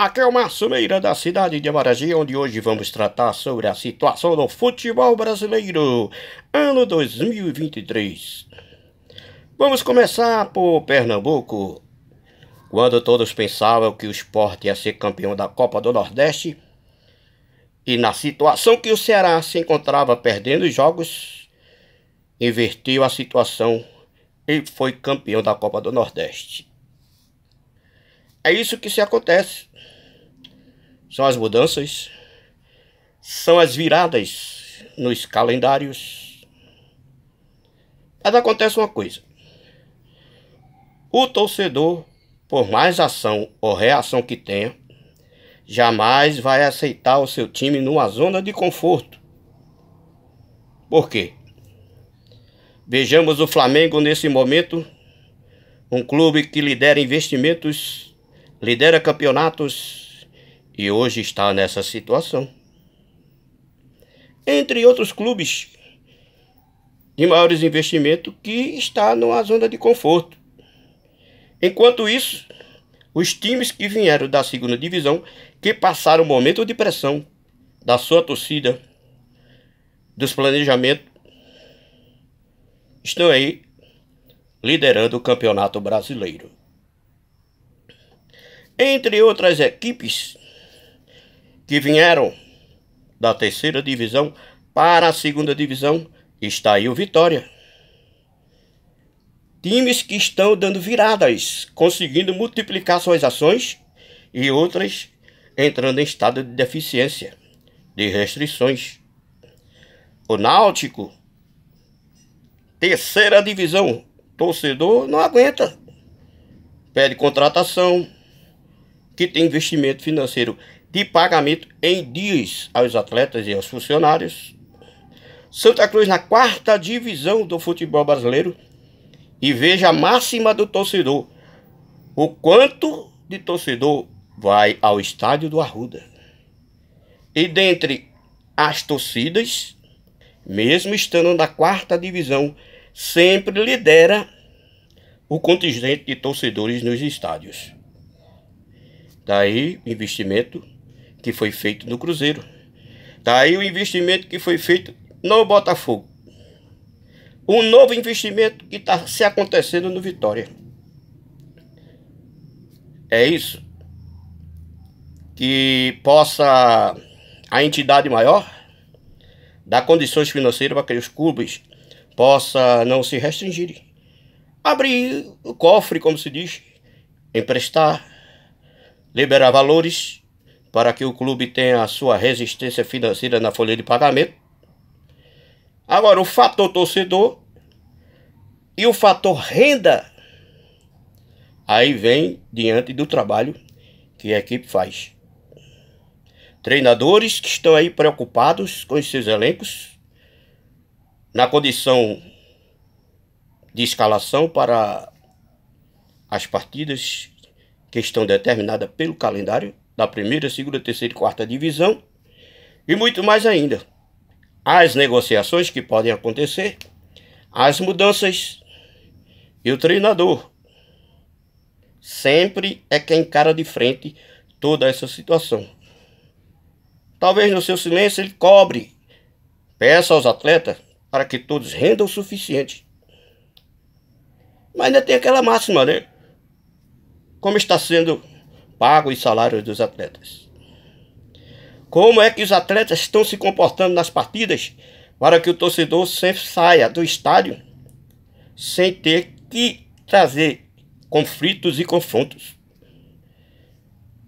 Aqui é o Márcio Meira da cidade de Amaragi, onde hoje vamos tratar sobre a situação do futebol brasileiro, ano 2023. Vamos começar por Pernambuco. Quando todos pensavam que o esporte ia ser campeão da Copa do Nordeste, e na situação que o Ceará se encontrava perdendo os jogos, invertiu a situação e foi campeão da Copa do Nordeste. É isso que se acontece são as mudanças, são as viradas nos calendários. Mas acontece uma coisa: o torcedor, por mais ação ou reação que tenha, jamais vai aceitar o seu time numa zona de conforto. Por quê? Vejamos o Flamengo nesse momento, um clube que lidera investimentos, lidera campeonatos, e hoje está nessa situação. Entre outros clubes de maiores investimentos que está numa zona de conforto. Enquanto isso, os times que vieram da segunda divisão, que passaram um momento de pressão da sua torcida, dos planejamentos, estão aí liderando o Campeonato Brasileiro. Entre outras equipes que vieram da terceira divisão para a segunda divisão, está aí o Vitória. Times que estão dando viradas, conseguindo multiplicar suas ações e outras entrando em estado de deficiência, de restrições. O Náutico, terceira divisão, torcedor não aguenta. Pede contratação, que tem investimento financeiro de pagamento em dias aos atletas e aos funcionários. Santa Cruz na quarta divisão do futebol brasileiro. E veja a máxima do torcedor. O quanto de torcedor vai ao estádio do Arruda. E dentre as torcidas, mesmo estando na quarta divisão, sempre lidera o contingente de torcedores nos estádios. Daí investimento que foi feito no Cruzeiro. Tá aí o investimento que foi feito no Botafogo. Um novo investimento que está se acontecendo no Vitória. É isso. Que possa a entidade maior dar condições financeiras para que os clubes possa não se restringir. Abrir o cofre, como se diz, emprestar, liberar valores para que o clube tenha a sua resistência financeira na folha de pagamento. Agora, o fator torcedor e o fator renda. Aí vem diante do trabalho que a equipe faz. Treinadores que estão aí preocupados com os seus elencos, na condição de escalação para as partidas que estão determinadas pelo calendário da primeira, segunda, terceira e quarta divisão, e muito mais ainda. As negociações que podem acontecer, as mudanças e o treinador. Sempre é quem encara de frente toda essa situação. Talvez no seu silêncio ele cobre, peça aos atletas para que todos rendam o suficiente. Mas ainda tem aquela máxima, né? Como está sendo pago os salários dos atletas. Como é que os atletas estão se comportando nas partidas para que o torcedor sempre saia do estádio sem ter que trazer conflitos e confrontos?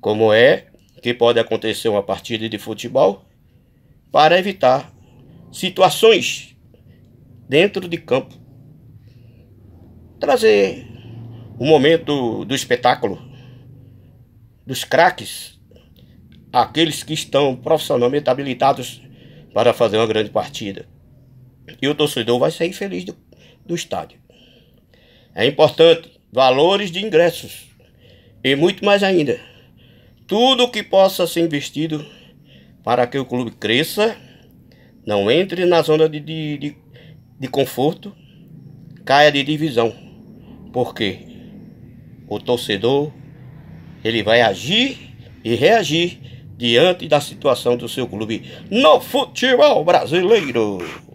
Como é que pode acontecer uma partida de futebol para evitar situações dentro de campo? Trazer o momento do espetáculo dos craques, aqueles que estão profissionalmente habilitados para fazer uma grande partida. E o torcedor vai sair feliz do, do estádio. É importante valores de ingressos e muito mais ainda. Tudo o que possa ser investido para que o clube cresça, não entre na zona de, de, de, de conforto, caia de divisão. Porque o torcedor ele vai agir e reagir diante da situação do seu clube no futebol brasileiro.